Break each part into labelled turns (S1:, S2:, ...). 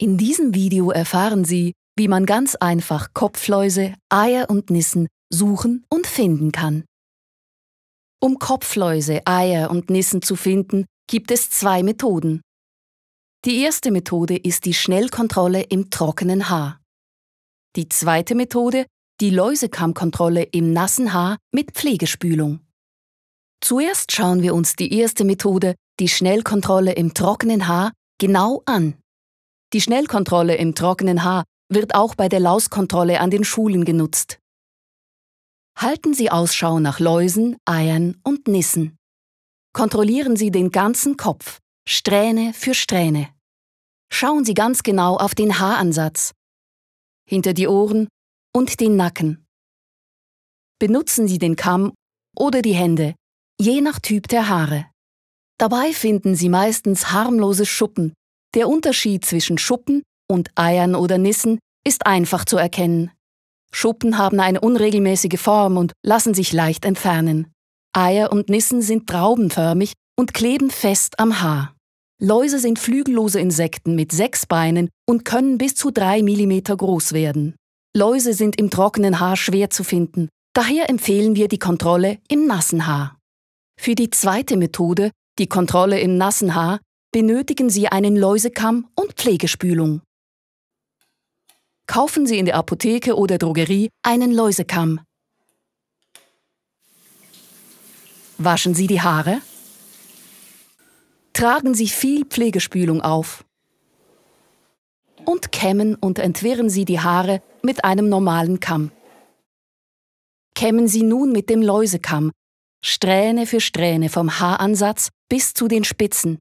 S1: In diesem Video erfahren Sie, wie man ganz einfach Kopfläuse, Eier und Nissen suchen und finden kann. Um Kopfläuse, Eier und Nissen zu finden, gibt es zwei Methoden. Die erste Methode ist die Schnellkontrolle im trockenen Haar. Die zweite Methode die Läusekammkontrolle im nassen Haar mit Pflegespülung. Zuerst schauen wir uns die erste Methode, die Schnellkontrolle im trockenen Haar, genau an. Die Schnellkontrolle im trockenen Haar wird auch bei der Lauskontrolle an den Schulen genutzt. Halten Sie Ausschau nach Läusen, Eiern und Nissen. Kontrollieren Sie den ganzen Kopf, Strähne für Strähne. Schauen Sie ganz genau auf den Haaransatz, hinter die Ohren und den Nacken. Benutzen Sie den Kamm oder die Hände, je nach Typ der Haare. Dabei finden Sie meistens harmlose Schuppen, der Unterschied zwischen Schuppen und Eiern oder Nissen ist einfach zu erkennen. Schuppen haben eine unregelmäßige Form und lassen sich leicht entfernen. Eier und Nissen sind traubenförmig und kleben fest am Haar. Läuse sind flügellose Insekten mit sechs Beinen und können bis zu drei Millimeter groß werden. Läuse sind im trockenen Haar schwer zu finden, daher empfehlen wir die Kontrolle im nassen Haar. Für die zweite Methode, die Kontrolle im nassen Haar, benötigen Sie einen Läusekamm und Pflegespülung. Kaufen Sie in der Apotheke oder Drogerie einen Läusekamm. Waschen Sie die Haare. Tragen Sie viel Pflegespülung auf. Und kämmen und entwirren Sie die Haare mit einem normalen Kamm. Kämmen Sie nun mit dem Läusekamm, Strähne für Strähne vom Haaransatz bis zu den Spitzen.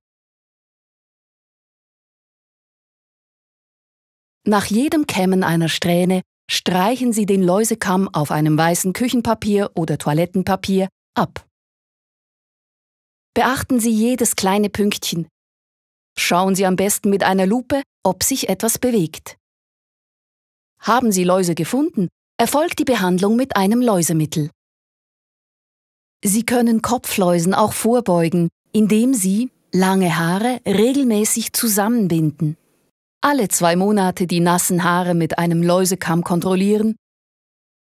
S1: Nach jedem Kämmen einer Strähne streichen Sie den Läusekamm auf einem weißen Küchenpapier oder Toilettenpapier ab. Beachten Sie jedes kleine Pünktchen. Schauen Sie am besten mit einer Lupe, ob sich etwas bewegt. Haben Sie Läuse gefunden, erfolgt die Behandlung mit einem Läusemittel. Sie können Kopfläusen auch vorbeugen, indem Sie lange Haare regelmäßig zusammenbinden alle zwei Monate die nassen Haare mit einem Läusekamm kontrollieren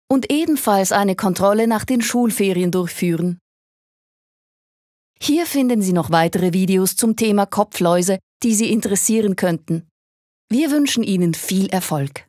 S1: und ebenfalls eine Kontrolle nach den Schulferien durchführen. Hier finden Sie noch weitere Videos zum Thema Kopfläuse, die Sie interessieren könnten. Wir wünschen Ihnen viel Erfolg.